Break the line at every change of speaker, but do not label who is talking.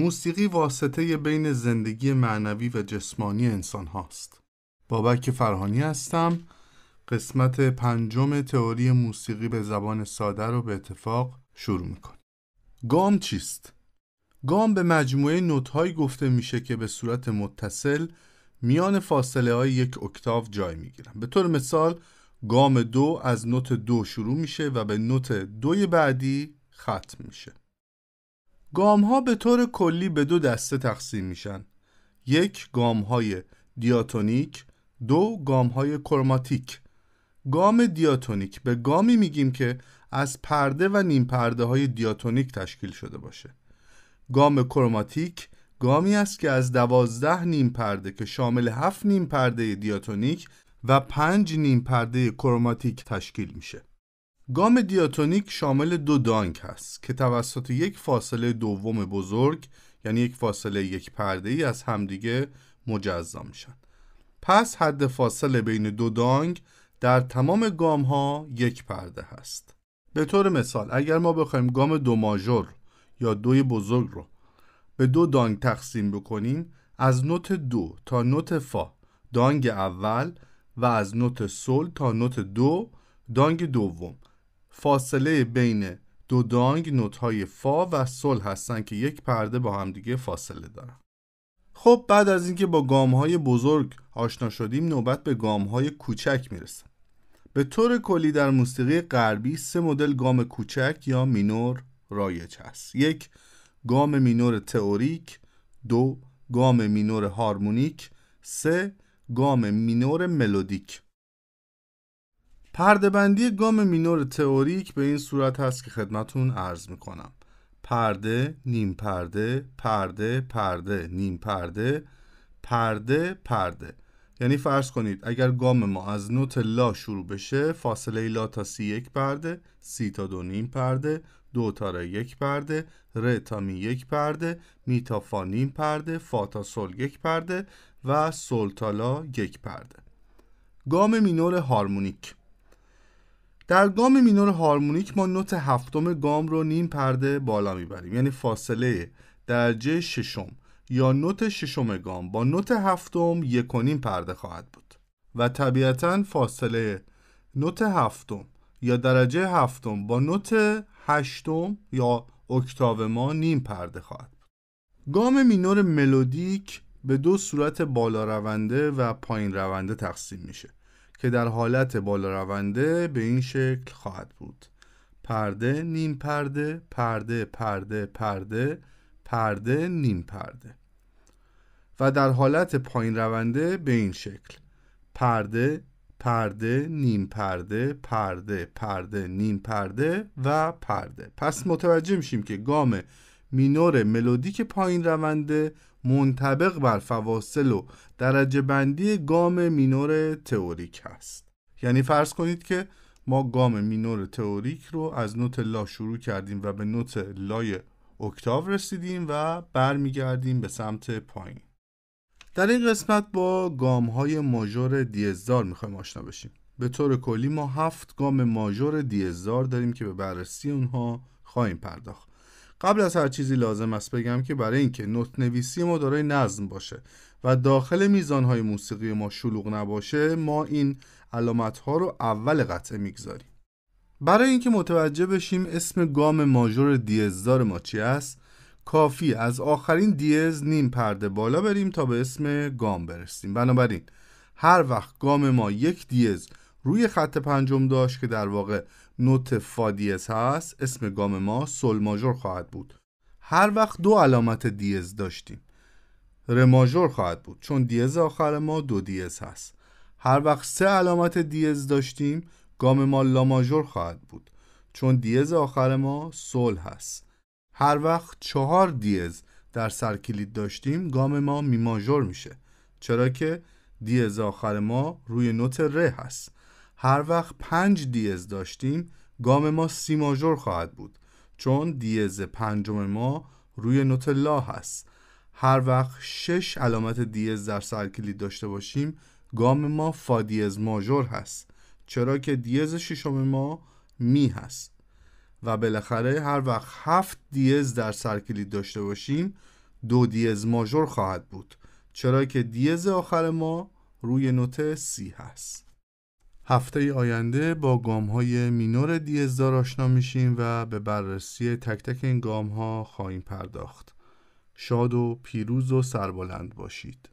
موسیقی واسطه بین زندگی معنوی و جسمانی انسان هاست. بابک فرهانی هستم. قسمت پنجم تئوری موسیقی به زبان ساده رو به اتفاق شروع میکنیم. گام چیست؟ گام به مجموعه نوتهایی گفته میشه که به صورت متصل میان فاصله های یک اکتاو جای میگیرن. به طور مثال گام دو از نوت دو شروع میشه و به نوت دوی بعدی ختم میشه. گام ها به طور کلی به دو دسته تقسیم میشن یک گام های دیاتونیک دو گام های کروماتیک گام دیاتونیک به گامی میگیم که از پرده و نیم پرده های دیاتونیک تشکیل شده باشه گام کروماتیک گامی است که از دوازده نیم پرده که شامل هفت نیم پرده دیاتونیک و پنج نیم پرده کروماتیک تشکیل میشه گام دیاتونیک شامل دو دانک هست که توسط یک فاصله دوم بزرگ یعنی یک فاصله یک پرده ای از همدیگه مجزا میشن پس حد فاصله بین دو دانگ در تمام گام ها یک پرده هست به طور مثال اگر ما بخوایم گام دو ماژور یا دوی بزرگ رو به دو دانگ تقسیم بکنیم از نوت دو تا نوت فا دانگ اول و از نوت سل تا نوت دو دانگ دوم فاصله بین دو دانگ های فا و سل هستن که یک پرده با همدیگه فاصله دارن خب بعد از اینکه با گام های بزرگ آشنا شدیم نوبت به گام های کوچک میرسه به طور کلی در موسیقی غربی سه مدل گام کوچک یا مینور رایج هست یک گام مینور تئوریک دو گام مینور هارمونیک سه گام مینور ملودیک پردهبندی گام مینور تئوریک به این صورت هست که خدمتون عرض میکنم پرده نیم پرده پرده پرده نیم پرده پرده پرده یعنی فرض کنید اگر گام ما از نوت لا شروع بشه فاصله لا تا سی یک پرده سی تا دو نیم پرده دو تا یک پرده ر تا می یک پرده می تا فا نیم پرده فا تا سل یک پرده و سل تا لا یک پرده گام مینور هارمونیک در گام مینور هارمونیک ما نوت هفتم گام رو نیم پرده بالا میبریم یعنی فاصله درجه ششم یا نوت ششم گام با نوت هفتم یک و نیم پرده خواهد بود و طبیعتا فاصله نوت هفتم یا درجه هفتم با نوت هشتم یا اکتاو ما نیم پرده خواهد بود گام مینور ملودیک به دو صورت بالا رونده و پایین رونده تقسیم میشه که در حالت بالا رونده به این شکل خواهد بود پرده نیم پرده پرده پرده پرده پرده نیم پرده و در حالت پایین رونده به این شکل پرده پرده نیم پرده پرده پرده نیم پرده و پرده پس متوجه میشیم که گام مینور ملودیک پایین رونده منطبق بر فواصل و درجه بندی گام مینور تئوریک هست یعنی فرض کنید که ما گام مینور تئوریک رو از نوت لا شروع کردیم و به نوت لای اکتاو رسیدیم و برمیگردیم به سمت پایین در این قسمت با گام های ماژور دیزدار میخوایم آشنا بشیم به طور کلی ما هفت گام ماژور دیزدار داریم که به بررسی اونها خواهیم پرداخت قبل از هر چیزی لازم است بگم که برای اینکه نوت نویسی ما دارای نظم باشه و داخل های موسیقی ما شلوغ نباشه ما این علامت ها رو اول قطعه میگذاریم برای اینکه متوجه بشیم اسم گام ماژور دیزدار ما چی است کافی از آخرین دیز نیم پرده بالا بریم تا به اسم گام برسیم بنابراین هر وقت گام ما یک دیز روی خط پنجم داشت که در واقع نوت فادیز هست اسم گام ما سل ماجور خواهد بود هر وقت دو علامت دیز داشتیم ر خواهد بود چون دیز آخر ما دو دیز هست هر وقت سه علامت دیز داشتیم گام ما لا خواهد بود چون دیز آخر ما سل هست هر وقت چهار دیز در سرکلید داشتیم گام ما می ماجور میشه چرا که دیز آخر ما روی نوت ر هست هر وقت پنج دیز داشتیم گام ما سی ماژور خواهد بود چون دیز پنجم ما روی نوت لا هست هر وقت شش علامت دیز در سرکلی داشته باشیم گام ما فا دیز ماژور هست چرا که دیز ششم ما می هست و بالاخره هر وقت هفت دیز در سرکلی داشته باشیم دو دیز ماژور خواهد بود چرا که دیز آخر ما روی نوت سی هست هفته آینده با گام های مینور دیزدار آشنا میشیم و به بررسی تک تک این گام ها خواهیم پرداخت. شاد و پیروز و سربلند باشید.